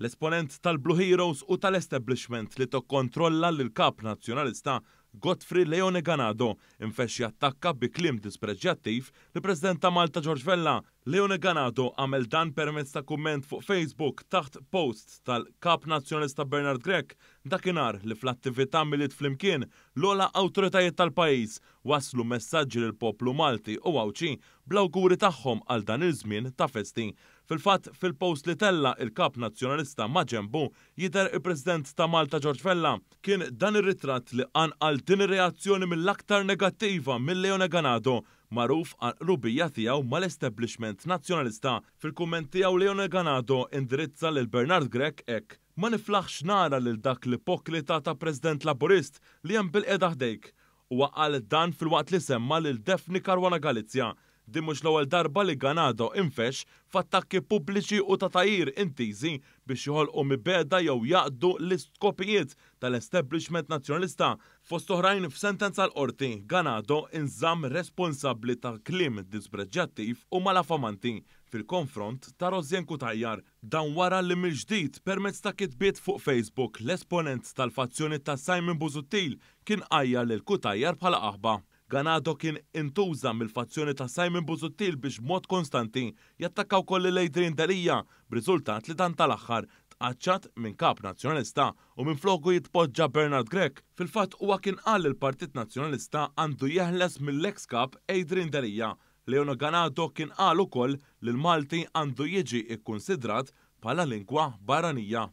l-esponent tal-Blue Heroes u tal-establishment li tokkontrolla l-kap nazjonalista Godfrey Leone Ganado infexxi attakka bi klim dispreġġattiv li President ta' Malta George Vella Leone Ganato għamel dan permezz ta' komment fuq Facebook taħt post tal-kap nazjonista Bernard Grek dakinar li fl-attività milit flimkien l-ola autoritajiet tal-pajis waslu messaġġi l poplu Malti u għawċi bl-awguri tagħhom għal dan iż-żmien ta' festi. Fil-fatt, fil-post li tella il-kap nazjonalista maġembu jider il-President ta' Malta George Vella kien dan ir-ritratt li għan għal din ir-reazzjoni mill-aktar negattiva mill-Leone Ganado maruf għal rubija tiegħu mal-establishment nazzjonalista fil-kumment tiegħu Leone Ganado indirizza lil Bernard Grek ek ma niflaħx nara lil dak l ipoklita ta' President Laburist li hemm bil-qeda ħdejk u għal dan fil-waqt li semma lil Defni Karwana Galizja Din mhux l-ewwel darba li Ganado infex f'attakki pubbliċi u ta' tajir intiżi biex joħolqu mibeda jew jaqdu l-iskopijiet tal-establishment nazzjonalista fost oħrajn f'sentenza l-qorti Ganado inżam responsabbli ta' klim disbreġġattiv u malafamanti fil-konfront ta' Rozjen Kutajjar. Dan wara li mill-ġdid permezz ta' kitbiet fuq Facebook l-esponent tal-fazzjoni ta' Simon Buzuttil kien għajja lil Kutajjar bħala aħba. Ganado kien intuża mill-fazzjoni ta' Simon Buzuttil biex mod konstanti jattakkaw kolli lejdrin Dalija b'riżultat li dan tal-aħħar tqaċċat minn kap nazzjonalista u minn flogu jitpoġġa Bernard Grek. Fil-fatt huwa kien qal il-Partit Nazzjonalista għandu jeħles mill eks kap Adrian Dalija. Leono Ganado kien qal ukoll li l-Malti għandu jiġi ikkonsidrat bħala lingwa barranija.